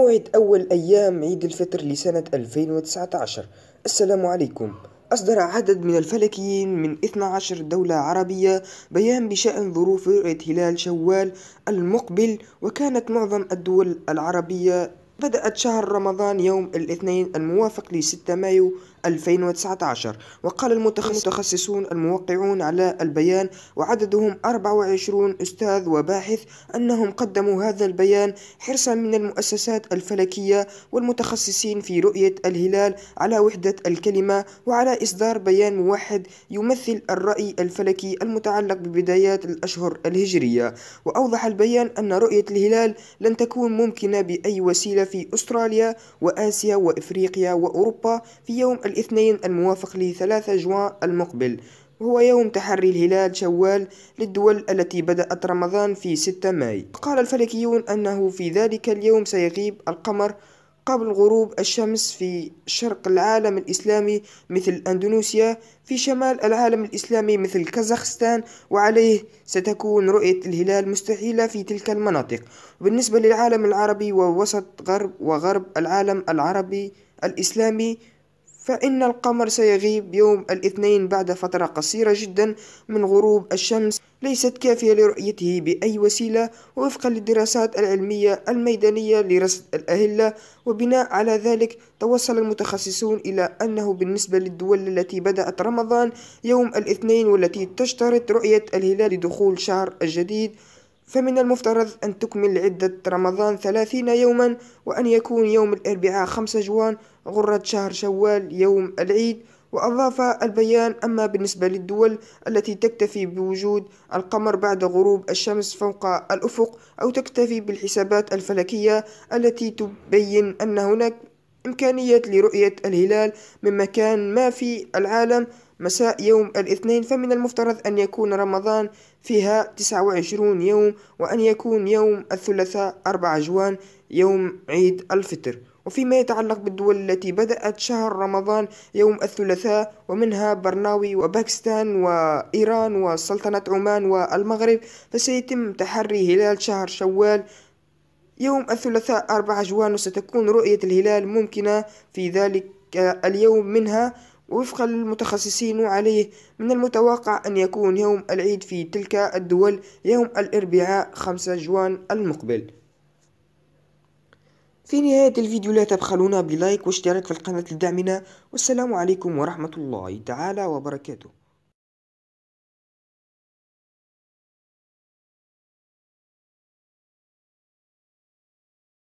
موعد أول أيام عيد الفطر لسنة 2019 السلام عليكم أصدر عدد من الفلكيين من 12 دولة عربية بيان بشأن ظروف رؤية هلال شوال المقبل وكانت معظم الدول العربية بدأت شهر رمضان يوم الاثنين الموافق لستة مايو 2019 وقال المتخصصون الموقعون على البيان وعددهم 24 أستاذ وباحث أنهم قدموا هذا البيان حرصا من المؤسسات الفلكية والمتخصصين في رؤية الهلال على وحدة الكلمة وعلى إصدار بيان موحد يمثل الرأي الفلكي المتعلق ببدايات الأشهر الهجرية وأوضح البيان أن رؤية الهلال لن تكون ممكنة بأي وسيلة في أستراليا وآسيا وإفريقيا وأوروبا في يوم الاثنين الموافق لثلاثة جوان المقبل وهو يوم تحري الهلال شوال للدول التي بدأت رمضان في 6 ماي قال الفلكيون أنه في ذلك اليوم سيغيب القمر قبل غروب الشمس في شرق العالم الإسلامي مثل أندونيسيا في شمال العالم الإسلامي مثل كازاخستان وعليه ستكون رؤية الهلال مستحيلة في تلك المناطق بالنسبة للعالم العربي ووسط غرب وغرب العالم العربي الإسلامي فإن القمر سيغيب يوم الاثنين بعد فترة قصيرة جدا من غروب الشمس ليست كافية لرؤيته بأي وسيلة وفقا للدراسات العلمية الميدانية لرصد الأهلة وبناء على ذلك توصل المتخصصون إلى أنه بالنسبة للدول التي بدأت رمضان يوم الاثنين والتي تشترط رؤية الهلال لدخول شهر الجديد فمن المفترض أن تكمل عدة رمضان ثلاثين يوما وأن يكون يوم الأربعاء خمسة جوان غرة شهر شوال يوم العيد وأضاف البيان أما بالنسبة للدول التي تكتفي بوجود القمر بعد غروب الشمس فوق الأفق أو تكتفي بالحسابات الفلكية التي تبين أن هناك إمكانية لرؤية الهلال من مكان ما في العالم مساء يوم الاثنين فمن المفترض أن يكون رمضان فيها 29 يوم وأن يكون يوم الثلاثاء 4 جوان يوم عيد الفطر وفيما يتعلق بالدول التي بدأت شهر رمضان يوم الثلاثاء ومنها برناوي وباكستان وإيران وسلطنة عمان والمغرب فسيتم تحري هلال شهر شوال يوم الثلاثاء 4 جوان وستكون رؤية الهلال ممكنة في ذلك اليوم منها وفقا للمتخصصين وعليه من المتوقع أن يكون يوم العيد في تلك الدول يوم الأربعاء 5 جوان المقبل في نهاية الفيديو لا تبخلونا بلايك واشتراك في القناة لدعمنا والسلام عليكم ورحمة الله تعالى وبركاته